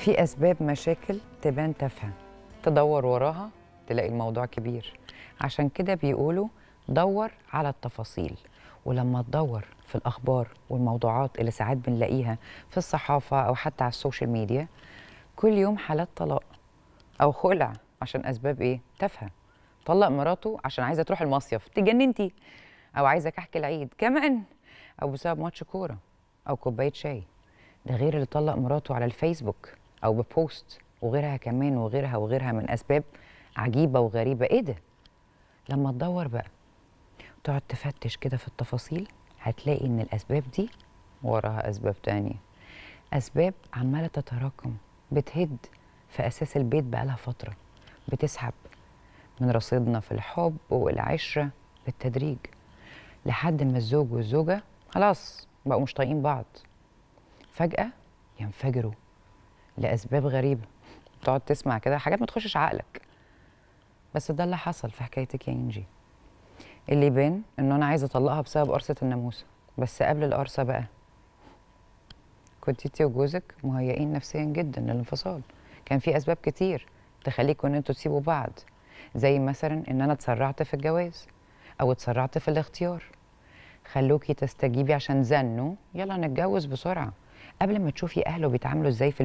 في اسباب مشاكل تبان تافهه تدور وراها تلاقي الموضوع كبير عشان كده بيقولوا دور على التفاصيل ولما تدور في الاخبار والموضوعات اللي ساعات بنلاقيها في الصحافه او حتى على السوشيال ميديا كل يوم حالات طلاق او خلع عشان اسباب ايه تافهه طلق مراته عشان عايزه تروح المصيف تجننتي او عايزه كحك العيد كمان او بسبب ماتش كوره او كوبايه شاي ده غير اللي طلق مراته على الفيسبوك او ببوست وغيرها كمان وغيرها وغيرها من اسباب عجيبه وغريبه ايه ده لما تدور بقى تقعد تفتش كده في التفاصيل هتلاقي ان الاسباب دي وراها اسباب تانية اسباب عماله تتراكم بتهد في اساس البيت بقالها فتره بتسحب من رصيدنا في الحب والعشره بالتدريج لحد ما الزوج والزوجه خلاص بقوا مش طايقين بعض فجاه ينفجروا لاسباب غريبه تقعد تسمع كده حاجات ما تخشش عقلك بس ده اللي حصل في حكايتك يا انجي اللي يبان ان انا عايزه اطلقها بسبب قرصه الناموسه بس قبل القرصه بقى كنت انت وجوزك مهيئين نفسيا جدا للانفصال كان في اسباب كتير تخليكم ان انتوا تسيبوا بعض زي مثلا ان انا اتسرعت في الجواز او اتسرعت في الاختيار خلوكي تستجيبي عشان زنوا يلا نتجوز بسرعه قبل ما تشوفي اهله بيتعاملوا ازاي في